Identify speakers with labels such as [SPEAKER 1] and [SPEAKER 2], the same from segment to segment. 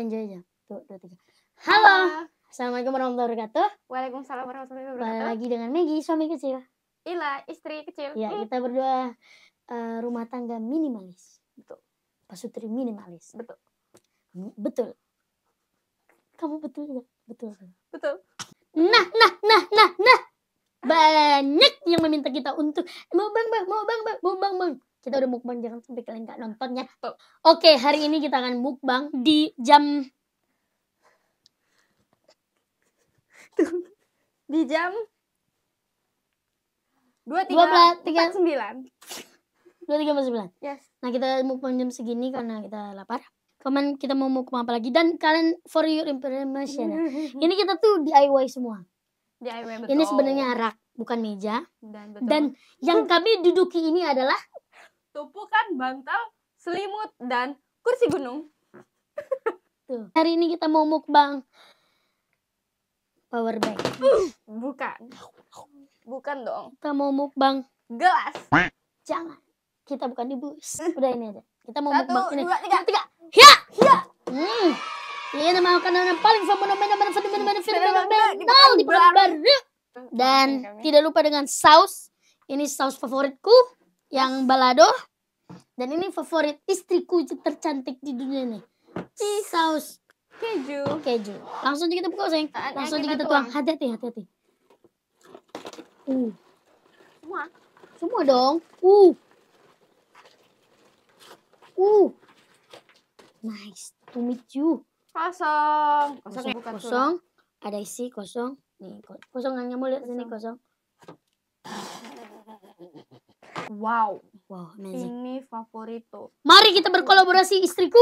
[SPEAKER 1] enjoynya tuh tuh dua halo, assalamualaikum warahmatullahi wabarakatuh
[SPEAKER 2] waalaikumsalam warahmatullahi wabarakatuh Balik lagi
[SPEAKER 1] dengan Megi suami kecil
[SPEAKER 2] Ila istri kecil ya hmm.
[SPEAKER 1] kita berdua uh, rumah tangga minimalis betul pasutri minimalis betul hmm, betul kamu betul nggak betul betul nah nah nah nah nah banyak yang meminta kita untuk mau bang bang mau bang bang mau bang bang kita udah mukbang jangan sampai kalian nggak nonton ya oke okay, hari ini kita akan mukbang di jam di jam dua tiga tiga sembilan dua tiga empat sembilan yes nah kita mukbang jam segini karena kita lapar kemarin kita mau mukbang apa lagi dan kalian for your information ya. ini kita tuh DIY semua
[SPEAKER 2] DIY betul. ini sebenarnya rak
[SPEAKER 1] bukan meja
[SPEAKER 2] dan, betul. dan
[SPEAKER 1] yang kami duduki ini adalah
[SPEAKER 2] tumpukan bantal, selimut, dan kursi gunung.
[SPEAKER 1] Tuh. Hari ini kita mau mukbang power bank. bukan. Bukan dong. Kita mau mukbang gelas. Jangan. Kita bukan di bus. Udah ini aja. Kita mau Satu, mukbang ini. Dua, tiga. tiga. Ya. Ya. Hmm. Ini nama makanan yang paling fenomenal fenomenal fenomenal di Dan tidak lupa dengan saus. Ini saus favoritku yang balado dan ini favorit istriku tercantik di dunia nih si saus keju keju langsung aja kita buka sayang langsung aja kita tuang hati-hati hati-hati uh semua semua dong uh uh nice to meet you kosong kosong kosong, kosong. ada isi kosong nih kosong nggak kan? mau lihat sini kosong Wow. Wow, amazing. Ini favorito. Mari kita berkolaborasi istriku.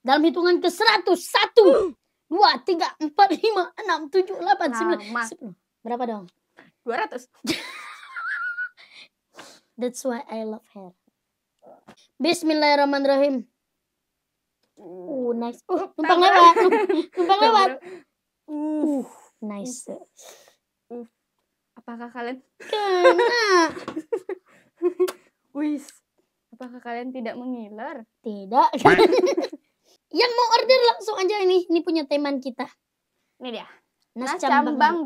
[SPEAKER 1] Dalam hitungan ke 100. satu, 2, 3, 4, 5, 6, 7, 8, 9, 10. Berapa dong? 200. That's why I love her. Bismillahirrahmanirrahim. Uh, nice. Uh, numpang oh, lewat. Numpang lewat. Uh, nice.
[SPEAKER 2] apakah kalian? Kena. Wis.
[SPEAKER 1] Apakah kalian tidak mengiler? Tidak. yang mau order langsung aja ini, ini punya teman kita. Ini dia. Nas, Nas Cambang, Cambang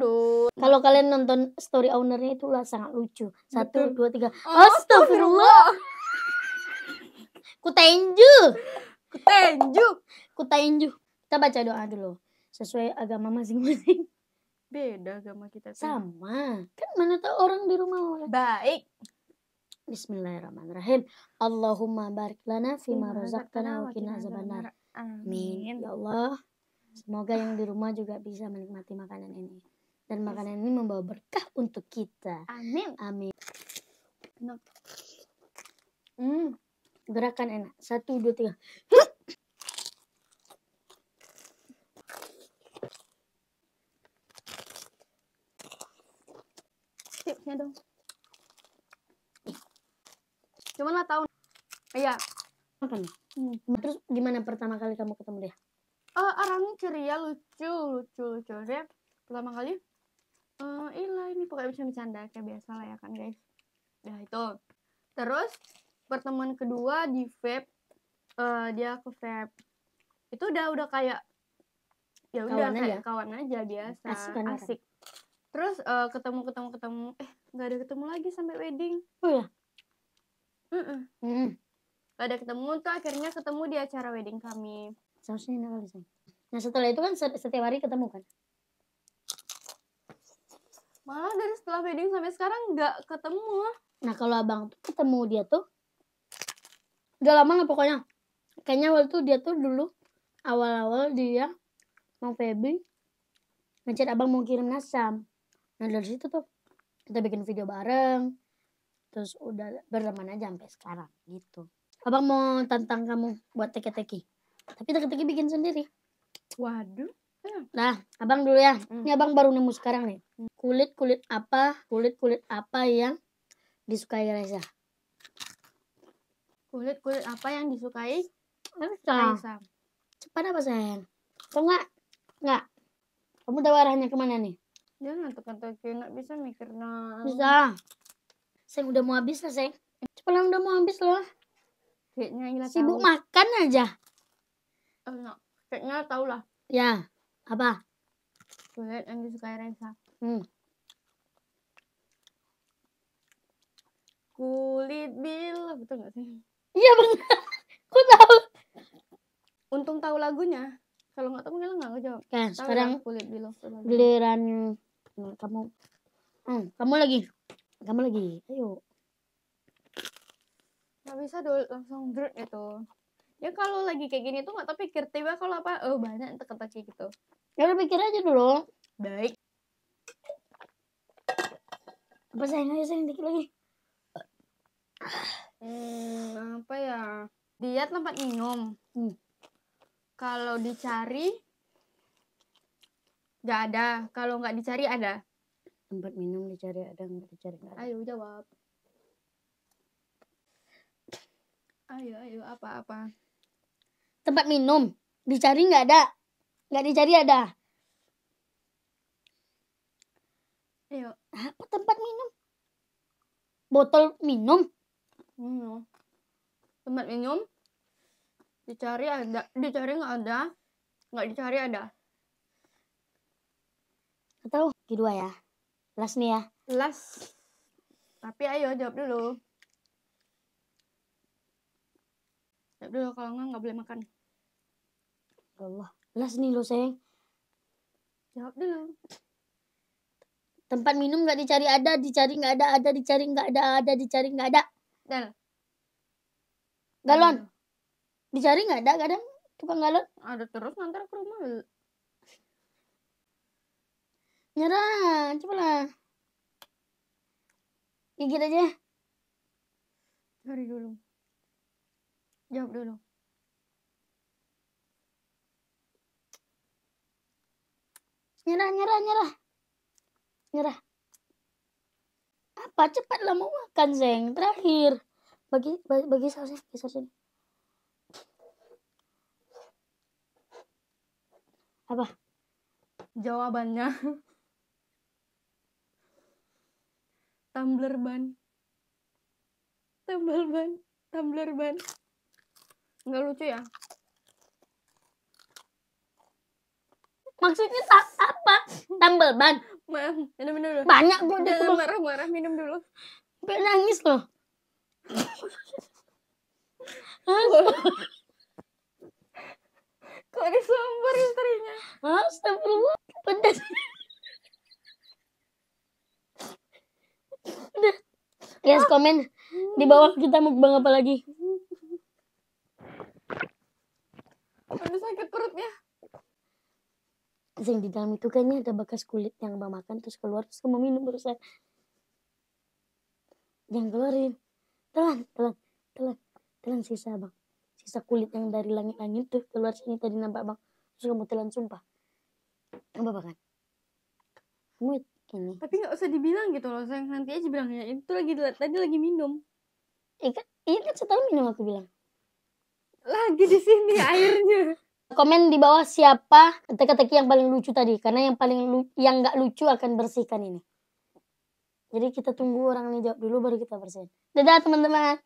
[SPEAKER 1] Kalau kalian nonton story ownernya itulah sangat lucu. Satu, Betul. dua, tiga. Oh, Astagfirullah. Kutenju. Kutenju. Kutenju. Kita baca doa dulu. Sesuai agama masing-masing.
[SPEAKER 2] Beda agama kita.
[SPEAKER 1] Sama. Kan mana tahu orang di rumah Baik. Bismillahirrahmanirrahim. Allahumma barik lana ma razaqtana wa qina azabannar. Amin. Ya Allah, semoga yang di rumah juga bisa menikmati makanan ini. Dan makanan ini membawa berkah untuk kita. Amin. Amin. Hmm, gerakan enak. Satu, dua, tiga. Tipsnya dong cuman lah tahun iya hmm. Nah, terus gimana pertama kali kamu ketemu dia
[SPEAKER 2] uh, orangnya ceria lucu lucu lucu dia pertama kali eh uh, ini pokoknya bisa bercanda kayak biasa lah ya kan guys ya itu terus pertemuan kedua di vape uh, dia ke vape itu udah udah kayak ya udah kayak aja. kawan aja biasa asik, kan, asik. terus uh, ketemu ketemu ketemu eh nggak ada ketemu lagi sampai wedding oh ya Mm-mm. Hmm. ketemu
[SPEAKER 1] tuh akhirnya ketemu di acara wedding kami.
[SPEAKER 2] Seharusnya kali
[SPEAKER 1] Nah setelah itu kan setiap hari ketemu kan?
[SPEAKER 2] Malah dari setelah wedding sampai sekarang nggak ketemu.
[SPEAKER 1] Nah kalau abang tuh ketemu dia tuh udah lama lah pokoknya. Kayaknya waktu dia tuh dulu awal-awal dia mau febi ngechat abang mau kirim nasam. Nah dari situ tuh kita bikin video bareng, terus udah berteman aja sampai sekarang gitu abang mau tantang kamu buat teki-teki tapi teki-teki bikin sendiri waduh Nah, abang dulu ya. Hmm. Ini abang baru nemu sekarang nih. Hmm. Kulit kulit apa? Kulit kulit apa yang disukai Raisa? Kulit kulit apa yang disukai Raisa? Cepat apa sayang? Kok nggak? Nggak. Kamu tahu arahnya kemana nih?
[SPEAKER 2] dia ya, tekan-tekan, nggak bisa mikir nah. Bisa.
[SPEAKER 1] Sayang udah mau habis lah sayang. Cepetan udah mau habis loh. Kayaknya Sibuk tahu. makan aja.
[SPEAKER 2] Eh, Enak. Kayaknya tau lah.
[SPEAKER 1] Ya. Apa?
[SPEAKER 2] Kulit yang disukai Reza. Hmm. Kulit bil. Betul gak sih? Iya bener Aku tahu. Untung tahu lagunya. Kalau nggak tahu mungkin nggak ngejawab. Ya, sekarang kulit
[SPEAKER 1] bil. Giliran kamu. Hmm, kamu lagi kamu lagi ayo
[SPEAKER 2] nggak bisa dulu langsung drut gitu ya kalau lagi kayak gini tuh nggak tau pikir tiba kalau apa oh banyak teka-teki gitu
[SPEAKER 1] ya udah pikir aja dulu baik
[SPEAKER 2] apa saya nggak bisa dikit lagi hmm apa ya dia tempat minum hmm. kalau dicari nggak ada kalau nggak dicari ada
[SPEAKER 1] tempat minum dicari ada nggak dicari nggak ayo
[SPEAKER 2] jawab ayo ayo apa apa
[SPEAKER 1] tempat minum dicari nggak ada nggak dicari ada ayo apa tempat minum botol minum minum
[SPEAKER 2] tempat minum dicari ada dicari nggak ada nggak dicari ada
[SPEAKER 1] atau kedua ya Last nih ya.
[SPEAKER 2] Last. Tapi ayo jawab dulu. Jawab dulu kalau enggak nggak boleh makan.
[SPEAKER 1] Ya Allah, last nih lo sayang. Jawab dulu. Tempat minum nggak dicari ada, dicari nggak ada, ada dicari nggak ada, ada dicari nggak ada. Dan. Galon. Dicari nggak ada, kadang tukang galon. Ada terus nanti ke rumah nyerah lah gigit aja cari dulu jawab dulu nyerah nyerah nyerah nyerah apa cepatlah mau makan zeng terakhir bagi bagi, bagi sausnya bagi sausnya
[SPEAKER 2] apa jawabannya tumbler ban tumbler ban tumbler ban nggak lucu ya
[SPEAKER 1] maksudnya tak apa tumbler ban maaf minum minum dulu banyak gue udah marah
[SPEAKER 2] marah minum dulu gue nangis loh
[SPEAKER 1] kok disambar istrinya astagfirullah pedas Udah. Ah. komen di bawah kita mau mukbang apa lagi. Aduh sakit ya? Yang di dalam itu kayaknya ada bekas kulit yang bang makan terus keluar terus mau minum baru saya. Jangan keluarin. Telan, telan, telan, telan sisa bang Sisa kulit yang dari langit-langit tuh keluar sini tadi nampak bang Terus kamu telan sumpah. Apa kan? Muit gini tapi nggak usah dibilang gitu loh sayang nanti aja bilangnya itu lagi tadi lagi minum iya kan iya kan setahun minum aku bilang lagi di sini airnya komen di bawah siapa teka-teki yang paling lucu tadi karena yang paling lu, yang nggak lucu akan bersihkan ini jadi kita tunggu orang ini jawab dulu baru kita bersihin dadah teman-teman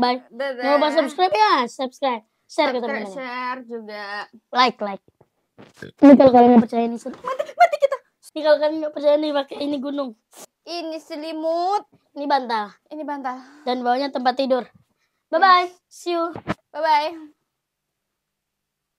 [SPEAKER 1] bye Dadah. lupa subscribe ya subscribe share subscribe, ke teman-teman share juga like like ini kalau kalian percaya ini ini kalau kalian nggak percaya nih pakai ini gunung. Ini selimut. Ini bantal. Ini bantal. Dan bawahnya tempat tidur. Bye bye. See you. Bye bye.